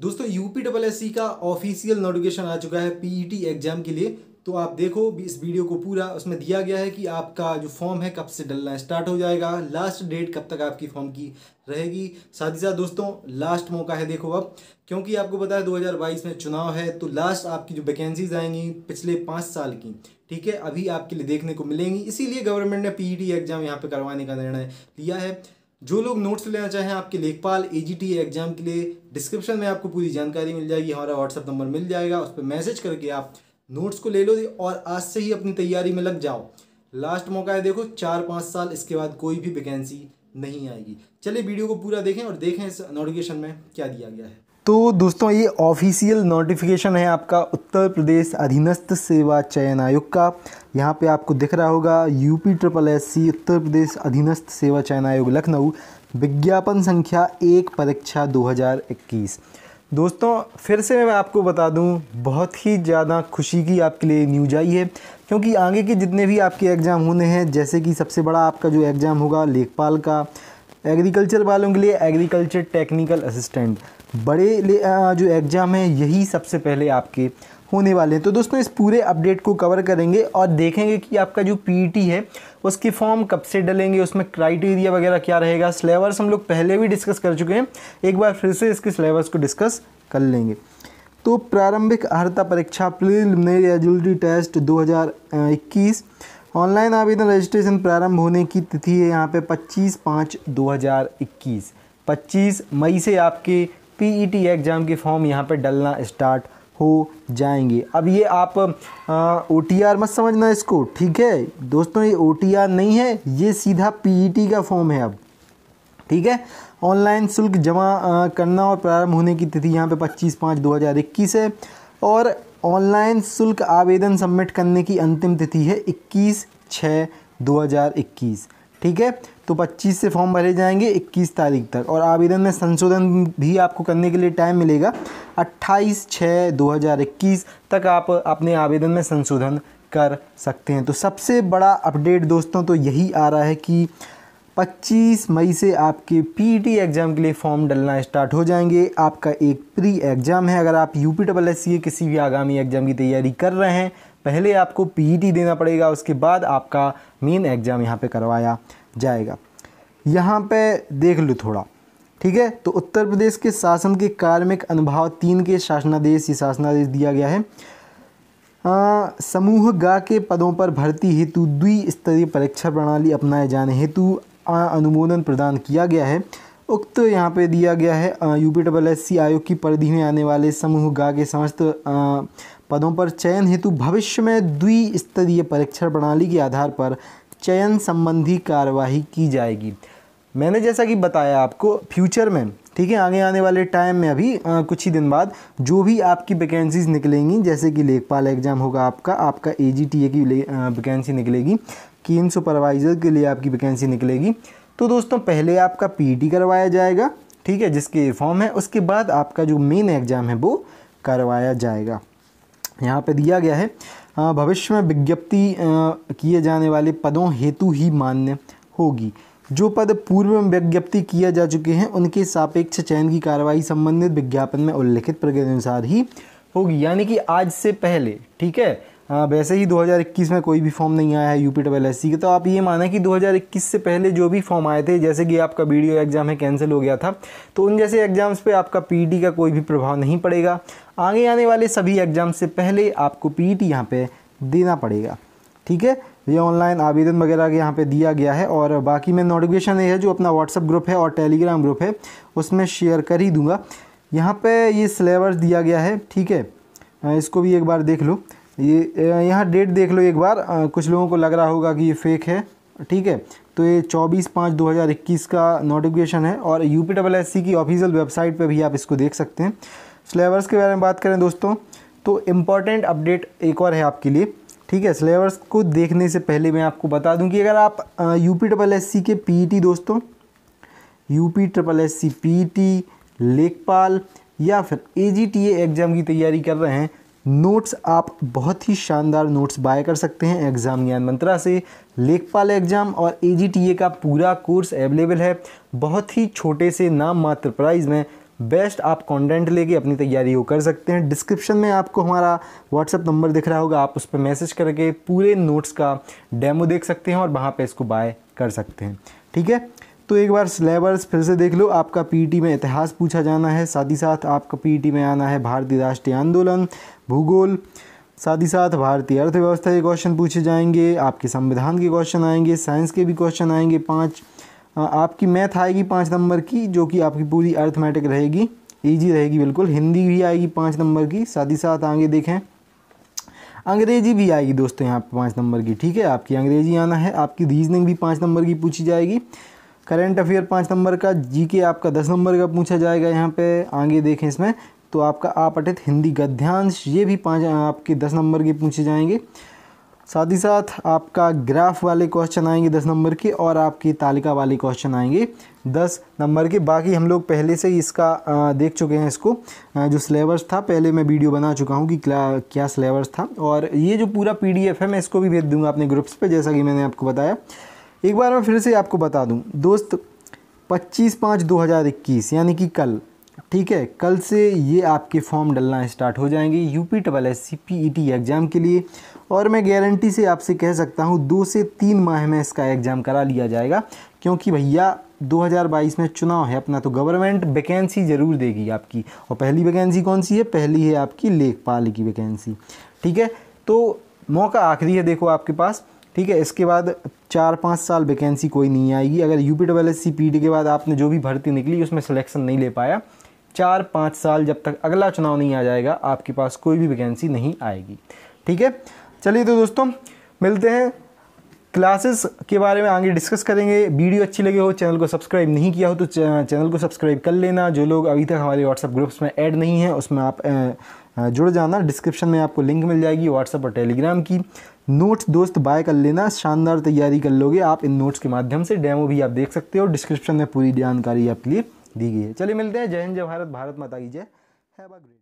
दोस्तों UP double S का official notification आ चुका है पीईटी एग्जाम e के लिए तो आप देखो इस वीडियो को पूरा उसमें दिया गया है कि आपका जो फॉर्म है कब से डलना स्टार्ट हो जाएगा लास्ट डेट कब तक आपकी फॉर्म की रहेगी साथ ही साथ दोस्तों लास्ट मौका है देखो अब क्योंकि आपको पता है 2022 में चुनाव है तो लास्ट आपकी जो वैकेंसीज आएंगी पिछले पाँच साल की ठीक है अभी आपके लिए देखने को मिलेंगी इसीलिए गवर्नमेंट ने टी एग्ज़ाम e यहाँ पर करवाने का निर्णय लिया है जो लोग नोट्स लेना चाहें आपके लेखपाल ए एग्जाम के लिए डिस्क्रिप्शन में आपको पूरी जानकारी मिल जाएगी हमारा व्हाट्सअप नंबर मिल जाएगा उस पर मैसेज करके आप नोट्स को ले लो और आज से ही अपनी तैयारी में लग जाओ लास्ट मौका है देखो चार पाँच साल इसके बाद कोई भी वैकेंसी नहीं आएगी चलिए वीडियो को पूरा देखें और देखें इस नोटिफिकेशन में क्या दिया गया है तो दोस्तों ये ऑफिशियल नोटिफिकेशन है आपका उत्तर प्रदेश अधीनस्थ सेवा चयन आयोग का यहाँ पे आपको दिख रहा होगा UP triple S C Uttar Pradesh अधीनस्थ सेवा चयन आयोग लखनऊ विज्ञापन संख्या एक परीक्षा 2021 दोस्तों फिर से मैं आपको बता दूँ बहुत ही ज़्यादा खुशी की आपके लिए न्यूज आई है क्योंकि आगे के जितने भी आपके एग्ज़ाम होने हैं जैसे कि सबसे बड़ा आपका जो एग्ज़ाम होगा लेखपाल का एग्रीकल्चर वालों के लिए एग्रीकल्चर टेक्निकल असिस्टेंट बड़े जो एग्ज़ाम है यही सबसे पहले आपके होने वाले हैं तो दोस्तों इस पूरे अपडेट को कवर करेंगे और देखेंगे कि आपका जो पी e है उसकी फॉर्म कब से डलेंगे उसमें क्राइटेरिया वगैरह क्या रहेगा सिलेबस हम लोग पहले भी डिस्कस कर चुके हैं एक बार फिर से इसके सिलेबस को डिस्कस कर लेंगे तो प्रारंभिक अर्हता परीक्षा प्रिलिमिनरी एलिजिबिलिटी टेस्ट 2021 ऑनलाइन आवेदन रजिस्ट्रेशन प्रारंभ होने की तिथि है यहाँ पे 25 पाँच 2021 25 मई से आपके पी एग्ज़ाम e के फॉर्म यहाँ पे डलना स्टार्ट हो जाएंगे अब ये आप ओ मत समझना इसको ठीक है दोस्तों ये ओ नहीं है ये सीधा पी e का फॉर्म है अब ठीक है ऑनलाइन शुल्क जमा करना और प्रारंभ होने की तिथि यहाँ पे 25 पाँच 2021 है और ऑनलाइन शुल्क आवेदन सबमिट करने की अंतिम तिथि है 21 छः 2021 ठीक है तो 25 से फॉर्म भरे जाएंगे 21 तारीख तक और आवेदन में संशोधन भी आपको करने के लिए टाइम मिलेगा 28 छः 2021 तक आप अपने आवेदन में संशोधन कर सकते हैं तो सबसे बड़ा अपडेट दोस्तों तो यही आ रहा है कि 25 मई से आपके पी एग्ज़ाम e के लिए फॉर्म डलना स्टार्ट हो जाएंगे आपका एक प्री एग्ज़ाम है अगर आप U P double S C किसी भी आगामी एग्ज़ाम की तैयारी कर रहे हैं पहले आपको पी e देना पड़ेगा उसके बाद आपका मेन एग्ज़ाम यहाँ पे करवाया जाएगा यहाँ पे देख लो थोड़ा ठीक है तो उत्तर प्रदेश के शासन के कार्मिक अनुभाव तीन के शासनादेश ये शासनादेश दिया गया है आ, समूह गा के पदों पर भर्ती हेतु द्विस्तरीय परीक्षा प्रणाली अपनाए जाने हेतु अनुमोदन प्रदान किया गया है उक्त यहाँ पे दिया गया है यूपी डबल एस सी आयोग की परिधि में आने वाले समूह गा के समस्त पदों पर चयन हेतु भविष्य में द्विस्तरीय परीक्षण प्रणाली के आधार पर चयन संबंधी कार्यवाही की जाएगी मैंने जैसा कि बताया आपको फ्यूचर में ठीक है आगे आने वाले टाइम में अभी आ, कुछ ही दिन बाद जो भी आपकी वैकेंसीज निकलेंगी जैसे कि लेखपाल एग्ज़ाम होगा आपका आपका ए जी टी ए की वैकेंसी निकलेगी किन सुपरवाइज़र के लिए आपकी वैकेंसी निकलेगी तो दोस्तों पहले आपका पी e करवाया जाएगा ठीक है जिसके फॉर्म है उसके बाद आपका जो मेन एग्ज़ाम है वो करवाया जाएगा यहाँ पे दिया गया है भविष्य में विज्ञप्ति किए जाने वाले पदों हेतु ही मान्य होगी जो पद पूर्व में विज्ञप्ति किया जा चुके हैं उनके सापेक्ष चयन की कार्रवाई संबंधित विज्ञापन में उल्लिखित प्रगति अनुसार ही होगी यानी कि आज से पहले ठीक है वैसे हाँ, ही 2021 में कोई भी फॉर्म नहीं आया है यूपी डबल एस के तो आप ये माना कि 2021 से पहले जो भी फॉर्म आए थे जैसे कि आपका वीडियो एग्ज़ाम है कैंसिल हो गया था तो उन जैसे एग्ज़ाम्स पे आपका पीटी e का कोई भी प्रभाव नहीं पड़ेगा आगे आने वाले सभी एग्ज़ाम से पहले आपको पी टी e यहाँ पर देना पड़ेगा ठीक है ये ऑनलाइन आवेदन वगैरह यहाँ पे दिया गया है और बाकी मैं नोटिफिकेशन ये है जो अपना व्हाट्सअप ग्रुप है और टेलीग्राम ग्रुप है उसमें शेयर कर ही दूँगा यहाँ पे ये सिलेबस दिया गया है ठीक है इसको भी एक बार देख लो ये यहाँ डेट देख लो एक बार कुछ लोगों को लग रहा होगा कि ये फेक है ठीक है तो ये 24 पाँच 2021 का नोटिफिकेशन है और U P double S C की ऑफिशियल वेबसाइट पर भी आप इसको देख सकते हैं सिलेबस के बारे में बात करें दोस्तों तो इम्पॉर्टेंट अपडेट एक और है आपके लिए ठीक है सिलेबस को देखने से पहले मैं आपको बता दूँ कि अगर आप U P double S C के पी e दोस्तों U P triple S C P लेखपाल या फिर ए जी टी एग्ज़ाम की तैयारी कर रहे हैं नोट्स आप बहुत ही शानदार नोट्स बाय कर सकते हैं एग्ज़ाम ज्ञान मंत्रा से लेखपाल एग्ज़ाम और ए का पूरा कोर्स अवेलेबल है बहुत ही छोटे से नाम मात्र प्राइस में बेस्ट आप कंटेंट लेके अपनी तैयारी को कर सकते हैं डिस्क्रिप्शन में आपको हमारा व्हाट्सअप नंबर दिख रहा होगा आप उस पर मैसेज करके पूरे नोट्स का डेमो देख सकते हैं और वहाँ पे इसको बाय कर सकते हैं ठीक है तो एक बार सिलेबस फिर से देख लो आपका पीटी e में इतिहास पूछा जाना है साथ ही साथ आपका पीटी e में आना है भारतीय राष्ट्रीय आंदोलन भूगोल साथ ही साथ भारतीय अर्थव्यवस्था के क्वेश्चन पूछे जाएंगे आपके संविधान के क्वेश्चन आएंगे साइंस के भी क्वेश्चन आएंगे पाँच आपकी मैथ आएगी पाँच नंबर की जो कि आपकी पूरी अर्थमेटिक रहेगी ईजी रहेगी बिल्कुल हिंदी भी आएगी पाँच नंबर की साथ ही साथ आगे देखें अंग्रेजी भी आएगी दोस्तों यहाँ पर पाँच नंबर की ठीक है आपकी अंग्रेजी आना है आपकी रीजनिंग भी पाँच नंबर की पूछी जाएगी करेंट अफेयर पाँच नंबर का जीके आपका दस नंबर का पूछा जाएगा यहाँ पे आगे देखें इसमें तो आपका आपटित हिंदी गद्यांश ये भी पाँच आपके दस नंबर के पूछे जाएंगे साथ ही साथ आपका ग्राफ वाले क्वेश्चन आएंगे दस नंबर के और आपकी तालिका वाले क्वेश्चन आएंगे दस नंबर के बाकी हम लोग पहले से ही इसका देख चुके हैं इसको जो सिलेबस था पहले मैं वीडियो बना चुका हूँ कि क्या क्या सिलेबस था और ये जो पूरा पीडीएफ है मैं इसको भी भेज दूँगा अपने ग्रुप्स पे जैसा कि मैंने आपको बताया एक बार मैं फिर से आपको बता दूं दोस्त 25 पाँच 2021 यानी कि कल ठीक है कल से ये आपके फॉर्म डलना स्टार्ट हो जाएंगे UP double S C P E T exam के लिए और मैं गारंटी से आपसे कह सकता हूँ दो से तीन माह में इसका एग्ज़ाम करा लिया जाएगा क्योंकि भैया 2022 में चुनाव है अपना तो गवर्नमेंट वैकेंसी ज़रूर देगी आपकी और पहली वैकेंसी कौन सी है पहली है आपकी लेखपाल की वैकेंसी ठीक है तो मौका आखिरी है देखो आपके पास ठीक है इसके बाद चार पाँच साल वैकेंसी कोई नहीं आएगी अगर U P double S C P D के बाद आपने जो भी भर्ती निकली उसमें सिलेक्शन नहीं ले पाया चार पाँच साल जब तक अगला चुनाव नहीं आ जाएगा आपके पास कोई भी वैकेंसी नहीं आएगी ठीक है चलिए तो दोस्तों मिलते हैं क्लासेस के बारे में आगे डिस्कस करेंगे वीडियो अच्छी लगे हो चैनल को सब्सक्राइब नहीं किया हो तो चैनल को सब्सक्राइब कर लेना जो लोग अभी तक हमारे व्हाट्सएप ग्रुप्स में ऐड नहीं हैं उसमें आप हाँ, जुड़ जाना डिस्क्रिप्शन में आपको लिंक मिल जाएगी व्हाट्सअप और टेलीग्राम की नोट्स दोस्त बाय कर लेना शानदार तैयारी कर लोगे आप इन नोट्स के माध्यम से डेमो भी आप देख सकते हो डिस्क्रिप्शन में पूरी जानकारी आपके लिए दी गई है चलिए मिलते हैं जय हिंद जय भारत भारत माता की जय है